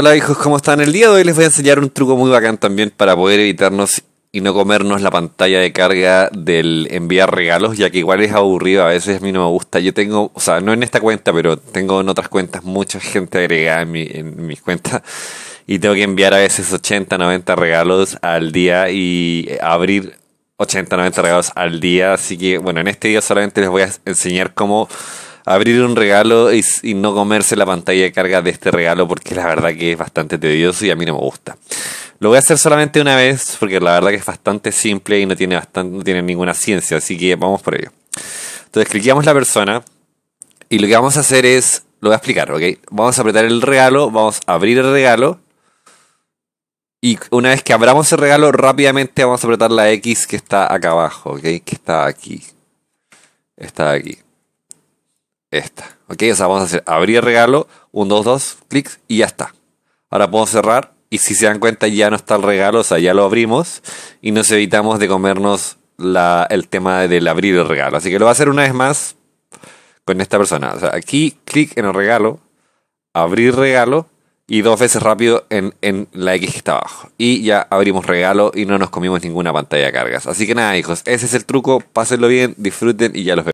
Hola hijos, ¿cómo están? El día de hoy les voy a enseñar un truco muy bacán también para poder evitarnos y no comernos la pantalla de carga del enviar regalos, ya que igual es aburrido, a veces a mí no me gusta. Yo tengo, o sea, no en esta cuenta, pero tengo en otras cuentas mucha gente agregada en, mi, en mis cuentas y tengo que enviar a veces 80, 90 regalos al día y abrir 80, 90 regalos al día. Así que bueno, en este día solamente les voy a enseñar cómo abrir un regalo y, no comerse la pantalla de carga de este regalo porque la verdad que es bastante tedioso y a mí no me gusta. Lo voy a hacer solamente una vez porque la verdad que es bastante simple y no tiene, bastante, no tiene ninguna ciencia, así que vamos por ello. Entonces cliqueamos la persona y lo que vamos a hacer es, lo voy a explicar, ¿ok? Vamos a apretar el regalo, vamos a abrir el regalo y una vez que abramos el regalo rápidamente vamos a apretar la X que está acá abajo, ¿ok? Que está aquí. Está aquí esta. ¿Ok? O sea, vamos a hacer abrir regalo, Un, dos, dos, clics y ya está. Ahora puedo cerrar y si se dan cuenta ya no está el regalo, o sea, ya lo abrimos y nos evitamos de comernos el tema del abrir el regalo. Así que lo voy a hacer una vez más con esta persona. O sea, aquí clic en el regalo, abrir regalo y dos veces rápido en, la X que está abajo. Y ya abrimos regalo y no nos comimos ninguna pantalla de cargas. Así que nada, hijos, ese es el truco. Pásenlo bien, disfruten y ya los vemos.